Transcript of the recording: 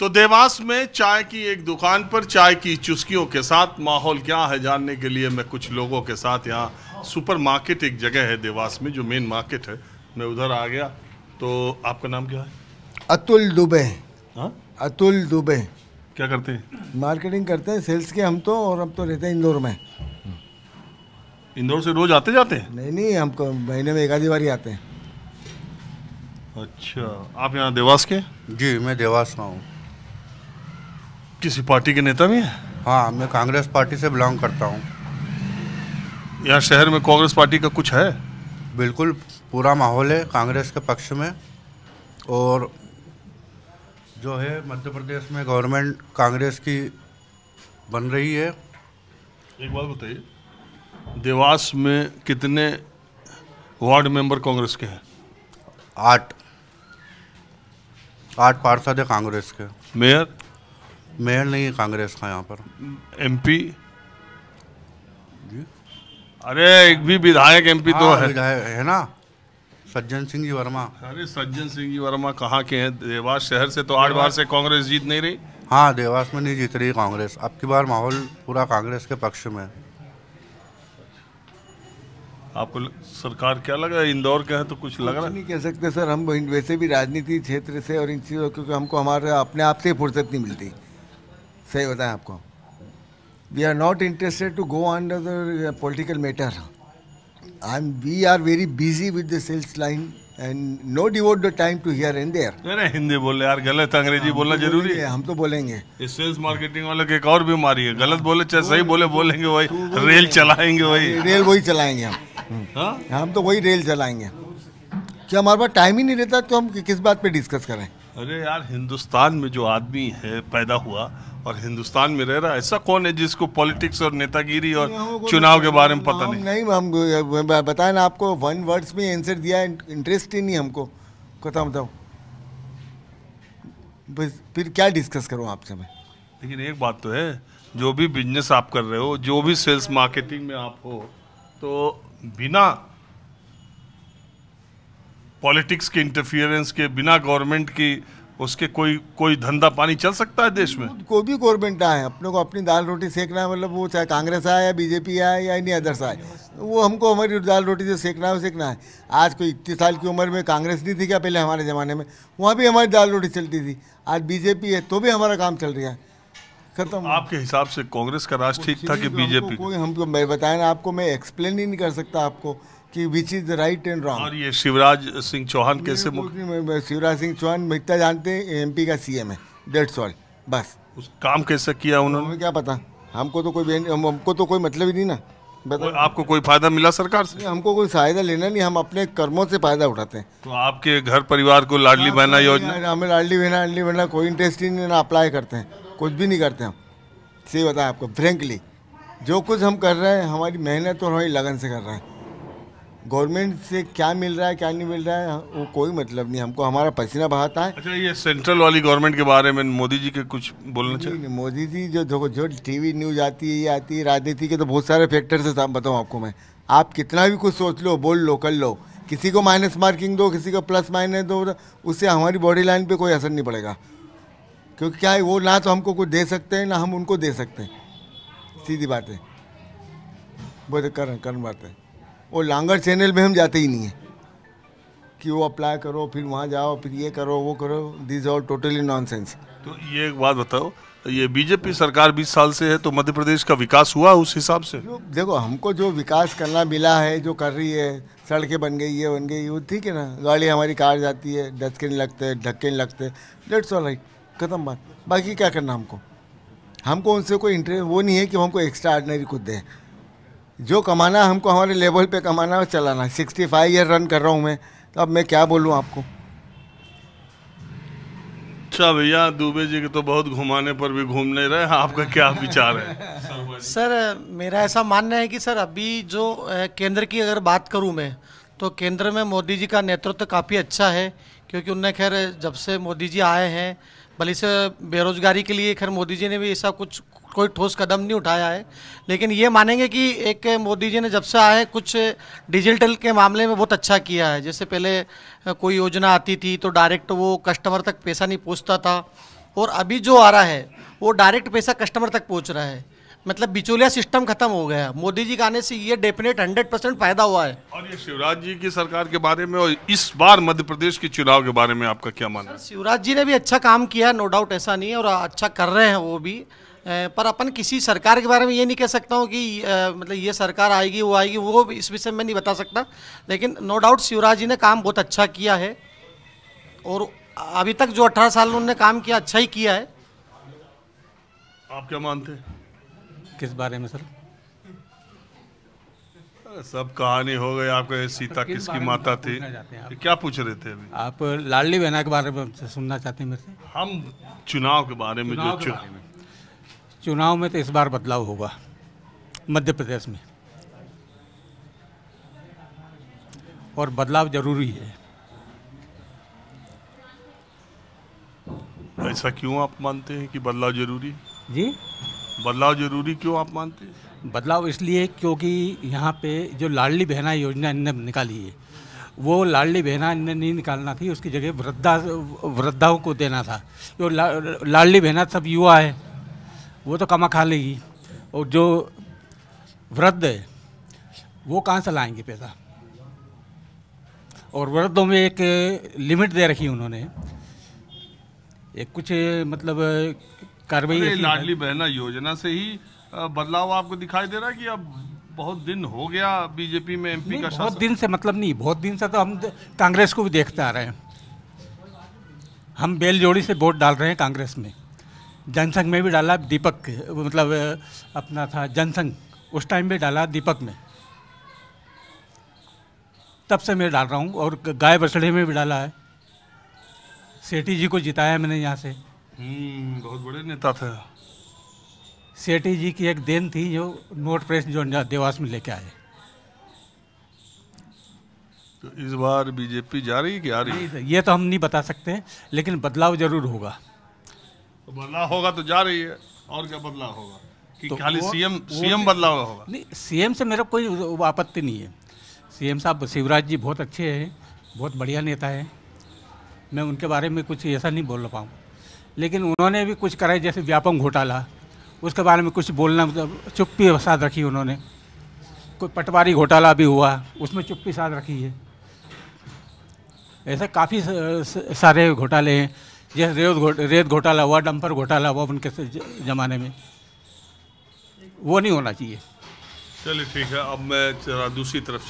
तो देवास में चाय की एक दुकान पर चाय की चुस्कियों के साथ माहौल क्या है जानने के लिए मैं कुछ लोगों के साथ यहाँ सुपरमार्केट एक जगह है देवास में जो मेन मार्केट है मैं उधर आ गया तो आपका नाम क्या है अतुल दुबे हा? अतुल दुबे क्या करते हैं मार्केटिंग करते हैं सेल्स के हम तो और हम तो रहते हैं इंदौर में इंदौर से रोज आते जाते हैं नहीं नहीं हम तो महीने में एक आधी बार आते हैं अच्छा आप यहाँ देवास के जी मैं देवास में हूँ किसी पार्टी के नेता भी हैं हाँ मैं कांग्रेस पार्टी से बिलोंग करता हूँ यहाँ शहर में कांग्रेस पार्टी का कुछ है बिल्कुल पूरा माहौल है कांग्रेस के पक्ष में और जो है मध्य प्रदेश में गवर्नमेंट कांग्रेस की बन रही है एक बात बताइए देवास में कितने वार्ड मेंबर कांग्रेस के हैं आठ आठ पार्षद है कांग्रेस के मेयर मेयर नहीं है कांग्रेस का यहाँ पर एमपी जी अरे एक भी विधायक एमपी तो हाँ, है है ना सज्जन सिंह जी वर्मा अरे सज्जन सिंह जी वर्मा कहाँ के हैं देवास शहर से तो आठ बार से कांग्रेस जीत नहीं रही हाँ देवास में नहीं जीत रही कांग्रेस अब की बार माहौल पूरा कांग्रेस के पक्ष में आपको सरकार क्या लगा इंदौर का है तो कुछ लग रहा नहीं कह सकते सर हम वैसे भी राजनीति क्षेत्र से और इन चीज़ों क्योंकि हमको हमारे अपने आप से फुर्सत नहीं मिलती सही बताएं आपको we are not interested to go on the political matter I am we are very busy with the sales line and no devote the time to here and there अरे हिंदी बोले यार गलत अंग्रेजी हाँ, बोलना जरूरी है हम तो बोलेंगे इस सेल्स मार्केटिंग वाले के एक और बीमारी है गलत बोले चाहे सही बोले बोलेंगे वही रेल चलाएंगे वही हाँ, रेल वही चलाएंगे हम हाँ? हम तो वही रेल चलाएंगे क्या हमारे पास टाइम ही नहीं रहता तो हम किस बात पे डिस्कस करें अरे यार हिंदुस्तान में जो आदमी है पैदा हुआ और हिंदुस्तान में रह रहा ऐसा कौन है जिसको पॉलिटिक्स और नेतागिरी और चुनाव के बारे में पता नहीं नहीं हम बताए ना आपको वन वर्ड्स में आंसर दिया इंटरेस्ट ही नहीं हमको कथा बताओ बस फिर क्या डिस्कस करूँ आपसे मैं लेकिन एक बात तो है जो भी बिजनेस आप कर रहे हो जो भी सेल्स मार्केटिंग में आप हो तो बिना पॉलिटिक्स के इंटरफियरेंस के बिना गवर्नमेंट की उसके कोई कोई धंधा पानी चल सकता है देश में कोई भी गवर्नमेंट आए अपने को अपनी दाल रोटी सेकना है मतलब वो चाहे कांग्रेस आए या बीजेपी आए या एनी अदर्स आए तो वो हमको हमारी दाल रोटी से सेकना है सेकना है आज कोई इक्कीस साल की उम्र में कांग्रेस नहीं थी क्या पहले हमारे ज़माने में वहाँ भी हमारी दाल रोटी चलती थी आज बीजेपी है तो भी हमारा काम चल रहा है खत्म आपके हिसाब से कांग्रेस का राज ठीक था कि बीजेपी कोई हमको मैं बताया ना आपको मैं एक्सप्लेन ही नहीं कर सकता आपको कि which is right and wrong और ये शिवराज सिंह चौहान कैसे शिवराज सिंह चौहान मैं जानते हैं एमपी का सीएम है डेट्स ऑल बस उस काम कैसे किया तो उन्होंने क्या पता हमको तो कोई हमको तो कोई मतलब ही नहीं ना बता आपको कोई फायदा मिला सरकार से हमको कोई फायदा लेना नहीं हम अपने कर्मों से फायदा उठाते हैं तो आपके घर परिवार को लाडली बहना योजना हमें लाडली बहना लाडली बहना कोई इंटरेस्ट ही नहीं ना अप्लाई करते हैं कुछ भी नहीं करते हम सही बताएं आपको फ्रेंकली जो कुछ हम कर रहे हैं हमारी मेहनत और हमारी लगन से कर रहे हैं गवर्नमेंट से क्या मिल रहा है क्या नहीं मिल रहा है वो कोई मतलब नहीं हमको हमारा पसीना बहाता है अच्छा ये सेंट्रल वाली गवर्नमेंट के बारे में मोदी जी के कुछ बोलना चाहिए मोदी जी जो जो, जो टीवी न्यूज आती है ये आती है राजनीति के तो बहुत सारे फैक्टर्स से बताऊँ आपको मैं आप कितना भी कुछ सोच लो बोल लो कर लो किसी को माइनस मार्किंग दो किसी को प्लस माइनस दो उससे हमारी बॉडी लाइन पर कोई असर नहीं पड़ेगा क्योंकि क्या है वो ना तो हमको कुछ दे सकते हैं ना हम उनको दे सकते हैं सीधी बात है बहुत करण करण बात है वो लांगर चैनल में हम जाते ही नहीं हैं कि वो अप्लाई करो फिर वहाँ जाओ फिर ये करो वो करो दिस ऑल टोटली नॉनसेंस तो ये एक बात बताओ ये बीजेपी सरकार 20 साल से है तो मध्य प्रदेश का विकास हुआ उस हिसाब से देखो हमको जो विकास करना मिला है जो कर रही है सड़कें बन गई है बन गई वो ठीक है ना गाड़ी हमारी कार जाती है डस्टकिन लगते हैं ढक्के लगते डेट्स ऑल राइट खत्म बात बाकी क्या करना हमको हमको उनसे कोई इंटरेस्ट वो नहीं है कि हमको एक्स्ट्रा आर्डनरी कुछ दें जो कमाना हमको हमारे लेवल पे कमाना है चलाना है सिक्सटी फाइव ईयर रन कर रहा हूँ मैं तो अब मैं क्या बोलूँ आपको अच्छा भैया दुबे जी के तो बहुत घुमाने पर भी घूम नहीं रहे आपका क्या विचार है सर मेरा ऐसा मानना है कि सर अभी जो केंद्र की अगर बात करूँ मैं तो केंद्र में मोदी जी का नेतृत्व काफ़ी अच्छा है क्योंकि उनने खैर जब से मोदी जी आए हैं भले से बेरोजगारी के लिए खैर मोदी जी ने भी ऐसा कुछ कोई ठोस कदम नहीं उठाया है लेकिन ये मानेंगे कि एक मोदी जी ने जब से आए कुछ डिजिटल के मामले में बहुत अच्छा किया है जैसे पहले कोई योजना आती थी तो डायरेक्ट वो कस्टमर तक पैसा नहीं पहुँचता था और अभी जो आ रहा है वो डायरेक्ट पैसा कस्टमर तक पहुँच रहा है मतलब बिचौलिया सिस्टम खत्म हो गया मोदी जी के आने से ये डेफिनेट हंड्रेड परसेंट फायदा हुआ है और ये शिवराज जी की सरकार के बारे में और इस बार मध्य प्रदेश के चुनाव के बारे में आपका क्या मानना है शिवराज जी ने भी अच्छा काम किया नो डाउट ऐसा नहीं है और अच्छा कर रहे हैं वो भी पर अपन किसी सरकार के बारे में ये नहीं कह सकता हूँ कि मतलब ये सरकार आएगी वो आएगी वो इस विषय में नहीं बता सकता लेकिन नो डाउट शिवराज जी ने काम बहुत अच्छा किया है और अभी तक जो अठारह साल उन्होंने काम किया अच्छा ही किया है आप क्या मानते हैं किस बारे में सर सब कहानी हो गई आपको सीता किसकी माता थी क्या पूछ रहे थे अभी आप लाडली बहना के बारे में सुनना चाहते हैं मेरे से हम चुनाव के बारे में जो चुनाव, में। चुनाव में तो इस बार बदलाव होगा मध्य प्रदेश में और बदलाव जरूरी है ऐसा क्यों आप मानते हैं कि बदलाव जरूरी जी बदलाव जरूरी क्यों आप मानते हैं बदलाव इसलिए क्योंकि यहाँ पे जो लाडली बहना योजना इन्हें निकाली है वो लाडली बहना इन्हें नहीं निकालना थी उसकी जगह वृद्धा वृद्धाओं को देना था जो ला, लाडली बहना सब युवा है वो तो कमा खा लेगी और जो वृद्ध है वो कहाँ से लाएंगे पैसा और वृद्धों में एक लिमिट दे रखी उन्होंने एक कुछ मतलब कार्रवाई लाडली बहना योजना से ही बदलाव आपको दिखाई दे रहा है कि अब बहुत दिन हो गया बीजेपी में एमपी का बहुत दिन से मतलब नहीं बहुत दिन से तो हम कांग्रेस को भी देखते आ रहे हैं हम बेल जोड़ी से वोट डाल रहे हैं कांग्रेस में जनसंघ में भी डाला दीपक मतलब अपना था जनसंघ उस टाइम में डाला दीपक में तब से मैं डाल रहा हूँ और गाय बछड़े में भी डाला है सेठी जी को जिताया मैंने यहाँ से हम्म, बहुत बड़े नेता थे सेठी जी की एक देन थी जो नोट प्रेस जो देवास में लेके आए तो इस बार बीजेपी जा रही है कि आ रही है ये तो हम नहीं बता सकते लेकिन बदलाव जरूर होगा तो बदलाव होगा तो जा रही है और क्या बदलाव होगा कि तो खाली सीएम सीएम बदलाव होगा नहीं सीएम से मेरा कोई आपत्ति नहीं है सीएम साहब शिवराज जी बहुत अच्छे हैं बहुत बढ़िया नेता है मैं उनके बारे में कुछ ऐसा नहीं बोल पाऊँ लेकिन उन्होंने भी कुछ कराई जैसे व्यापम घोटाला उसके बारे में कुछ बोलना मतलब चुप्पी साथ रखी उन्होंने कोई पटवारी घोटाला भी हुआ उसमें चुप्पी साथ रखी है ऐसे काफ़ी सारे घोटाले हैं जैसे रेत रेत घोटाला हुआ डंपर घोटाला हुआ उनके ज़माने में वो नहीं होना चाहिए चलिए ठीक है अब मैं दूसरी तरफ